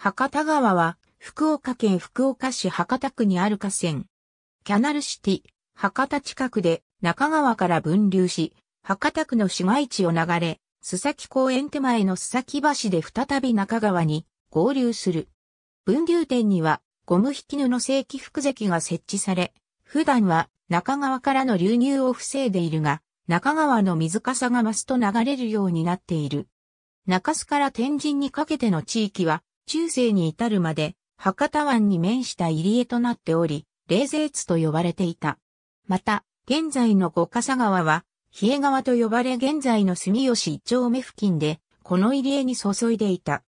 博多川は、福岡県福岡市博多区にある河川。キャナルシティ、博多近くで中川から分流し、博多区の市街地を流れ、須崎公園手前の須崎橋で再び中川に合流する。分流点には、ゴム引き布正規複石が設置され、普段は中川からの流入を防いでいるが、中川の水かさが増すと流れるようになっている。中洲から天神にかけての地域は、中世に至るまで博多湾に面した入り江となっており、冷泉津と呼ばれていた。また、現在の五笠川は、比叡川と呼ばれ現在の住吉一丁目付近で、この入り江に注いでいた。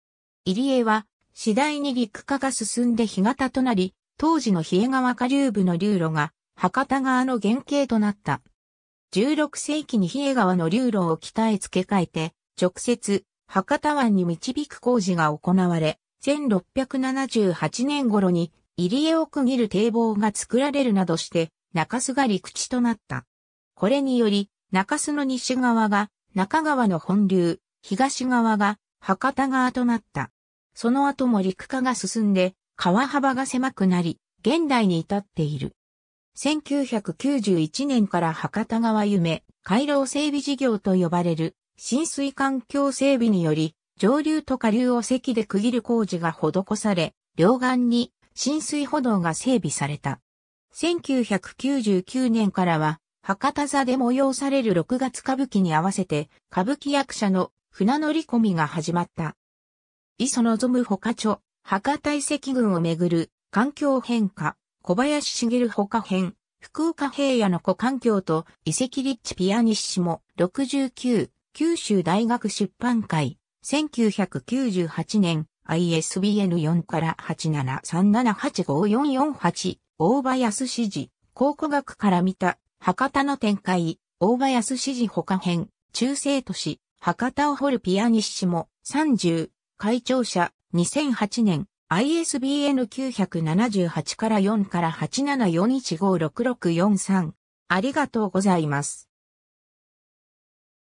入り江は、次第に陸化が進んで干潟となり、当時の比叡川下流部の流路が、博多川の原型となった。16世紀に比叡川の流路を北へ付け替えて、直接、博多湾に導く工事が行われ、1678年頃に入江を区切る堤防が作られるなどして中洲が陸地となった。これにより中洲の西側が中川の本流、東側が博多川となった。その後も陸化が進んで川幅が狭くなり、現代に至っている。1991年から博多川夢、回廊整備事業と呼ばれる浸水環境整備により、上流と下流を席で区切る工事が施され、両岸に浸水歩道が整備された。1999年からは、博多座で催される6月歌舞伎に合わせて、歌舞伎役者の船乗り込みが始まった。磯望むほか著、博多遺跡群をめぐる環境変化、小林茂ほか編、福岡平野の古環境と遺跡立地ピアニッシモ69、九州大学出版会。1998年 ISBN4 から873785448大林支持考古学から見た博多の展開大林支持他編中世都市博多を掘るピアニッシモ30会長者2008年 ISBN978 から4から874156643ありがとうございます。